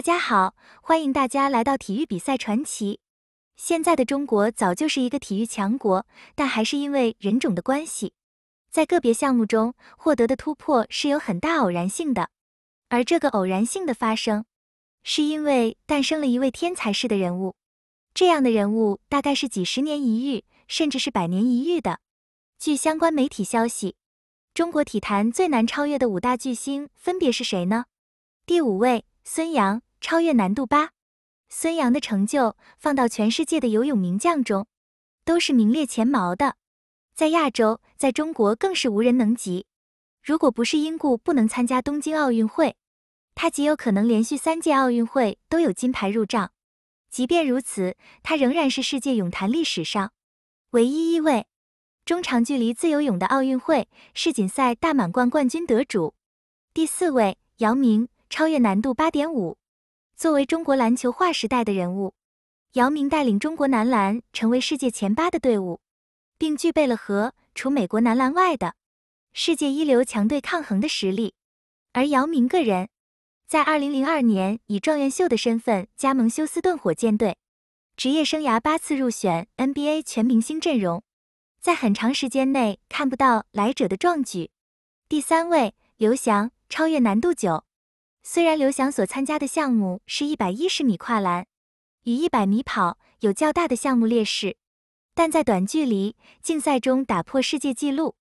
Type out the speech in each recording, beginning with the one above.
大家好，欢迎大家来到体育比赛传奇。现在的中国早就是一个体育强国，但还是因为人种的关系，在个别项目中获得的突破是有很大偶然性的。而这个偶然性的发生，是因为诞生了一位天才式的人物。这样的人物大概是几十年一遇，甚至是百年一遇的。据相关媒体消息，中国体坛最难超越的五大巨星分别是谁呢？第五位，孙杨。超越难度八，孙杨的成就放到全世界的游泳名将中，都是名列前茅的。在亚洲，在中国更是无人能及。如果不是因故不能参加东京奥运会，他极有可能连续三届奥运会都有金牌入账。即便如此，他仍然是世界泳坛历史上唯一一位中长距离自由泳的奥运会、世锦赛、大满贯冠军得主。第四位，姚明，超越难度八点五。作为中国篮球划时代的人物，姚明带领中国男篮成为世界前八的队伍，并具备了和除美国男篮外的世界一流强队抗衡的实力。而姚明个人，在2002年以状元秀的身份加盟休斯顿火箭队，职业生涯八次入选 NBA 全明星阵容，在很长时间内看不到来者的壮举。第三位，刘翔超越难度九。虽然刘翔所参加的项目是一百一十米跨栏，与一百米跑有较大的项目劣势，但在短距离竞赛中打破世界纪录，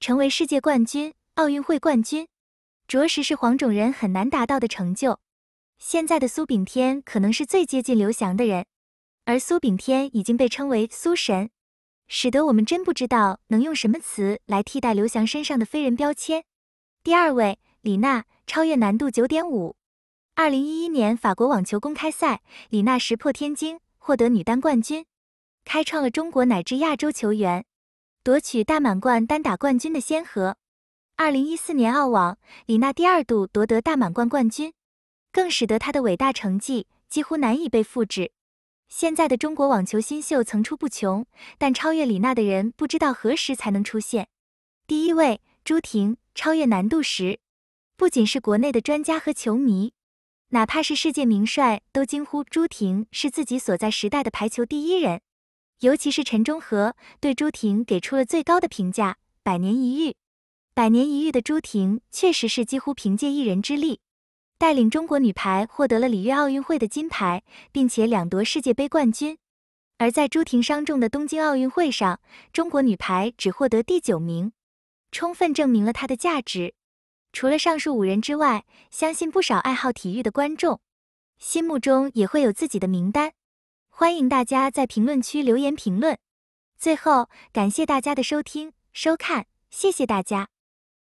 成为世界冠军、奥运会冠军，着实是黄种人很难达到的成就。现在的苏炳添可能是最接近刘翔的人，而苏炳添已经被称为“苏神”，使得我们真不知道能用什么词来替代刘翔身上的“非人”标签。第二位。李娜超越难度九点五，二零一一年法国网球公开赛，李娜石破天惊，获得女单冠军，开创了中国乃至亚洲球员夺取大满贯单打冠军的先河。二零一四年澳网，李娜第二度夺得大满贯冠军，更使得她的伟大成绩几乎难以被复制。现在的中国网球新秀层出不穷，但超越李娜的人不知道何时才能出现。第一位，朱婷超越难度十。不仅是国内的专家和球迷，哪怕是世界名帅都惊呼朱婷是自己所在时代的排球第一人。尤其是陈忠和对朱婷给出了最高的评价：百年一遇。百年一遇的朱婷确实是几乎凭借一人之力，带领中国女排获得了里约奥运会的金牌，并且两夺世界杯冠军。而在朱婷伤重的东京奥运会上，中国女排只获得第九名，充分证明了她的价值。除了上述五人之外，相信不少爱好体育的观众心目中也会有自己的名单。欢迎大家在评论区留言评论。最后，感谢大家的收听、收看，谢谢大家。